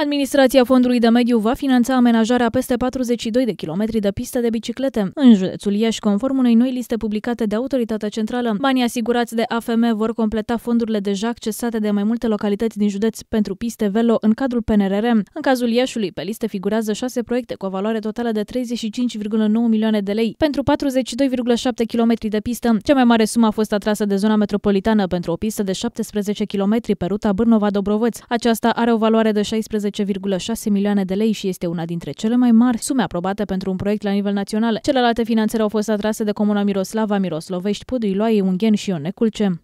Administrația Fondului de Mediu va finanța amenajarea peste 42 de kilometri de piste de biciclete în județul Iași, conform unei noi liste publicate de Autoritatea Centrală. Banii asigurați de AFM vor completa fondurile deja accesate de mai multe localități din județ pentru piste velo în cadrul PNRR. În cazul Iașului, pe listă figurează șase proiecte cu o valoare totală de 35,9 milioane de lei pentru 42,7 km de pistă. Cea mai mare sumă a fost atrasă de zona metropolitană pentru o pistă de 17 km pe ruta bârnova dobrovăț Aceasta are o valoare de 16 19,6 milioane de lei și este una dintre cele mai mari sume aprobate pentru un proiect la nivel național. Celelalte finanțări au fost atrase de Comuna Miroslava, Miroslovești, Loaie, Ungheni și Cem.